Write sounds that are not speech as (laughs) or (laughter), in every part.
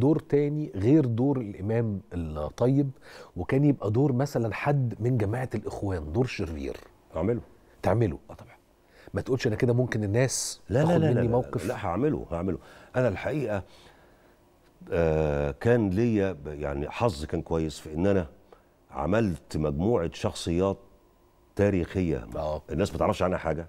دور تاني غير دور الامام الطيب وكان يبقى دور مثلا حد من جماعه الاخوان دور شرير اعمله تعمله اه طبعا ما تقولش انا كده ممكن الناس لا لا لا, مني لا, لا موقف لا هعمله هعمله انا الحقيقه آه كان ليا يعني حظ كان كويس في ان انا عملت مجموعه شخصيات تاريخيه أوه. الناس ما تعرفش عنها حاجه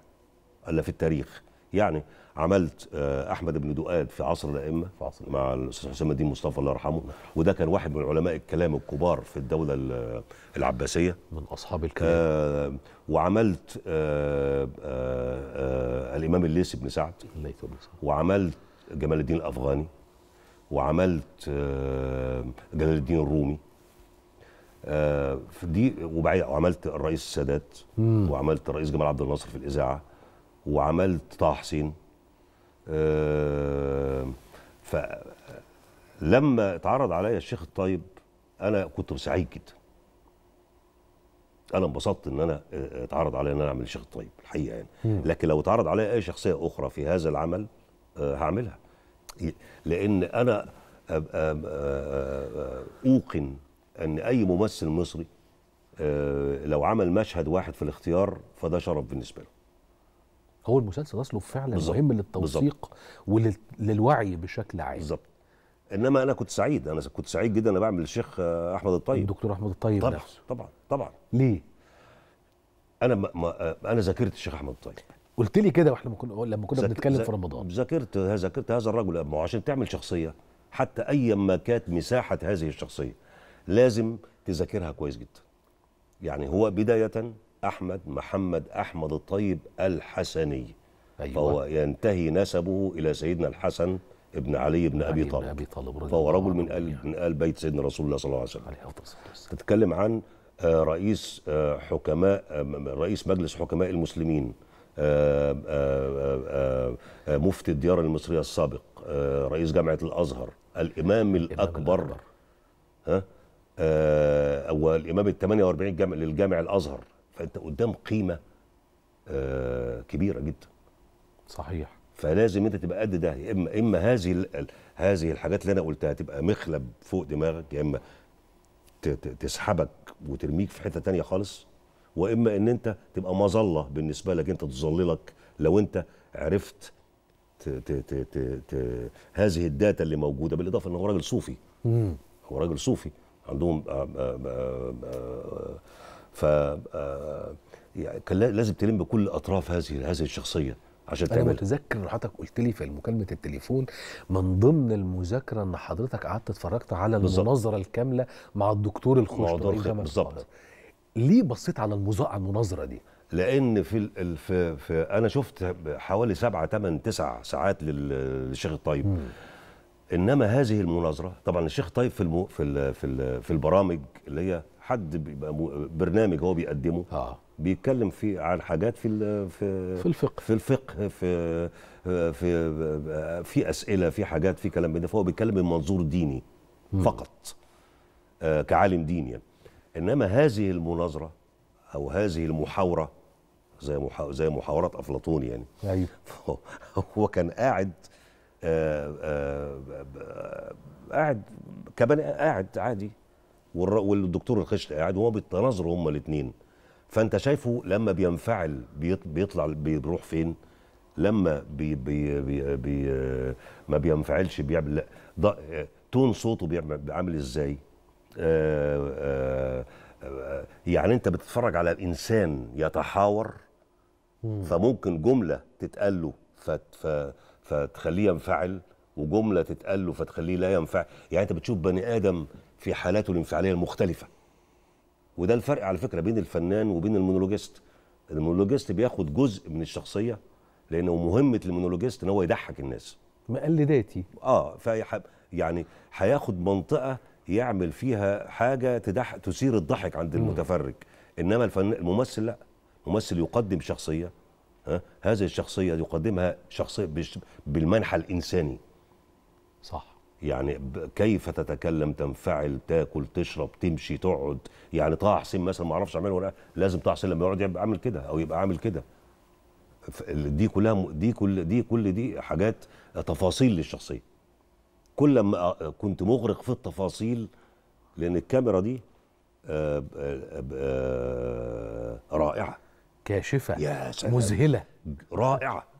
الا في التاريخ يعني عملت آه، احمد بن دؤاد في عصر الائمه في عصر مع الاستاذ حسام الدين مصطفى الله يرحمه وده كان واحد من علماء الكلام الكبار في الدوله آه، العباسيه من اصحاب الكلام آه وعملت آه آه آه الامام الليث بن سعد وعملت جمال الدين الافغاني وعملت آه جلال الدين الرومي آه دي وعملت الرئيس السادات وعملت الرئيس جمال عبد الناصر في الاذاعه وعملت طه حسين آه، فلما اتعرض عليا الشيخ الطيب انا كنت سعيد جدا انا انبسطت ان انا آه، اتعرض عليا ان انا اعمل الشيخ الطيب الحقيقه يعني لكن لو اتعرض عليا اي شخصيه اخرى في هذا العمل آه، هعملها لان انا اوقن ان اي ممثل مصري لو عمل مشهد واحد في الاختيار فده شرف بالنسبه له هو المسلسل اصله فعلا بالزبط. مهم للتوثيق وللوعي بشكل عام بالظبط انما انا كنت سعيد انا كنت سعيد جدا انا بعمل الشيخ احمد الطيب الدكتور احمد الطيب طبعا نفسه. طبعا طبعا ليه انا ما ما انا ذاكرت الشيخ احمد الطيب قلت لي كده واحنا كنا لما كنا بنتكلم في رمضان ذاكرت ذاكرت هذا الرجل ما عشان تعمل شخصيه حتى ايا ما كانت مساحه هذه الشخصيه لازم تذاكرها كويس جدا يعني هو بدايه أحمد محمد أحمد الطيب الحسني أيوة. فهو ينتهي نسبه إلى سيدنا الحسن ابن علي بن أبي طالب, أبي طالب فهو رجل من آل من آل بيت سيدنا رسول الله صلى الله عليه وسلم تتكلم عن آه، رئيس آه، حكماء آه، رئيس مجلس حكماء المسلمين مفتي الديار المصرية السابق رئيس جامعة الأزهر الإمام الأكبر ها والإمام ال 48 للجامع الأزهر انت قدام قيمه آه، كبيره جدا صحيح فلازم انت تبقى قد ده يا اما اما هذه هذه الحاجات اللي انا قلتها تبقى مخلب فوق دماغك يا اما تسحبك وترميك في حته تانية خالص واما ان انت تبقى مظله بالنسبه لك انت تظللك لو انت عرفت ت ت ت ت ت هذه الداتا اللي موجوده بالاضافه ان هو راجل صوفي مم. هو راجل صوفي عندهم آآ آه، آآ آه، آآ ف آه، يعني كان لازم تلم بكل اطراف هذه هذه الشخصيه عشان تعمل انا متذكر ان حضرتك قلت لي في مكالمه التليفون من ضمن المذاكره ان حضرتك قعدت اتفرجت على المناظره الكامله مع الدكتور الخشني بالظبط ليه بصيت على على المناظره دي لان في, ال... في, في انا شفت حوالي سبعه ثمان تسع ساعات للشيخ الطيب مم. انما هذه المناظره طبعا الشيخ طيب في المو في ال... في, ال... في البرامج اللي هي حد بيبقى برنامج هو بيقدمه آه. بيتكلم في عن حاجات في في في الفقه في الفقه في في في اسئله في حاجات في كلام ده فهو بيتكلم من منظور ديني م. فقط آه كعالم ديني يعني. انما هذه المناظره او هذه المحاوره زي محا... زي محاورات افلاطون يعني ايوه (laughs) هو كان قاعد آه،, آه آه قاعد كبني قاعد عادي والدكتور الخشت قاعد وهو بيتناظروا هما الاثنين فانت شايفه لما بينفعل بيطلع بيروح فين لما بي بي بي بي ما بينفعلش بيعمل لا تون صوته بيعمل عامل ازاي آه، آه، آه، يعني انت بتتفرج على انسان يتحاور فممكن جمله تتقال له فتخليه ينفعل وجمله تتقال له فتخليه لا ينفعل يعني انت بتشوف بني ادم في حالاته الانفعاليه المختلفه وده الفرق على فكره بين الفنان وبين المونولوجيست المونولوجيست بياخد جزء من الشخصيه لانه مهمه المونولوجيست ان هو يضحك الناس مقلداتي اه فيحب يعني هياخد منطقه يعمل فيها حاجه تدح تثير الضحك عند المتفرج انما الفن الممثل لا ممثل يقدم شخصيه ها هذه الشخصيه يقدمها شخصيه بالمنحى الانساني صح يعني كيف تتكلم تنفعل تاكل تشرب تمشي تقعد يعني طه حسين مثلا ما اعرفش اعمله ولا لازم طه حسين لما يقعد يبقى عامل كده او يبقى عامل كده دي كلها دي كل دي كل دي حاجات تفاصيل للشخصيه كل ما آه، كنت مغرق في التفاصيل لان الكاميرا دي آه، آه، رائعه كاشفه يا سلام. مذهله رائعه